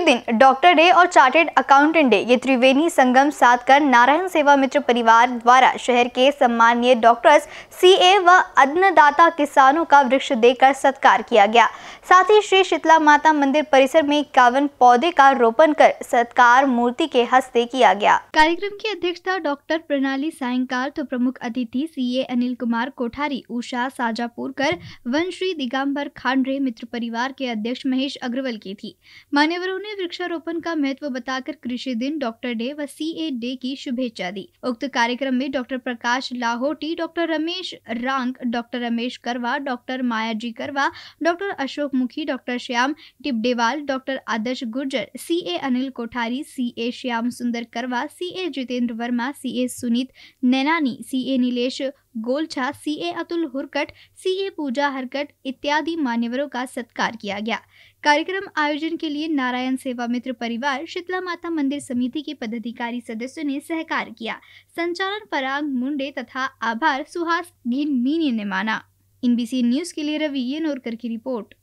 इसी दिन doctor day और चार्टेड अकाउंटेंट डे ये त्रिवेणी संगम साथ कर नारायण सेवा मित्र परिवार द्वारा शहर के सम्मानीय डॉक्टर्स सीए व अन्नदाता किसानों का वृक्ष देकर सत्कार किया गया साथ ही श्री शीतला माता मंदिर परिसर में इक्यावन पौधे का रोपण कर सत्कार मूर्ति के हस्ते किया गया कार्यक्रम की अध्यक्षता डॉक्टर प्रणाली सायकाल तो प्रमुख अतिथि सी अनिल कुमार कोठारी उषा साजापुरकर वन श्री दिगम्बर खांडरे मित्र परिवार के अध्यक्ष महेश अग्रवाल की थी मान्यवरों ने ने वृक्षारोपण का महत्व बताकर कृषि दिन डॉक्टर डे व सी ए डे की शुभेच्छा दी उक्त कार्यक्रम में doctor Prakash Lahoti doctor Ramesh Rang doctor Ramesh Karwa doctor Maya ji Karwa doctor Ashok Mukhi doctor Shyam Tipdewal doctor Adarsh Gurjar C A Anil Kothari C A Shyam Sundar Karwa सी ए जितेंद्र वर्मा सी ए सुनीत नैनानी सी ए नीलेष गोलछा सी ए अतुल हुरकट सी ए पूजा हरकट इत्यादि मान्यवरों का सत्कार किया गया कार्यक्रम आयोजन के लिए नारायण सेवा मित्र परिवार शीतला माता मंदिर समिति के पदाधिकारी सदस्यों ने सहकार किया संचालन पराग मुंडे तथा आभार सुहास घिनमीनी ने माना इनबीसी न्यूज के लिए रवि ये की रिपोर्ट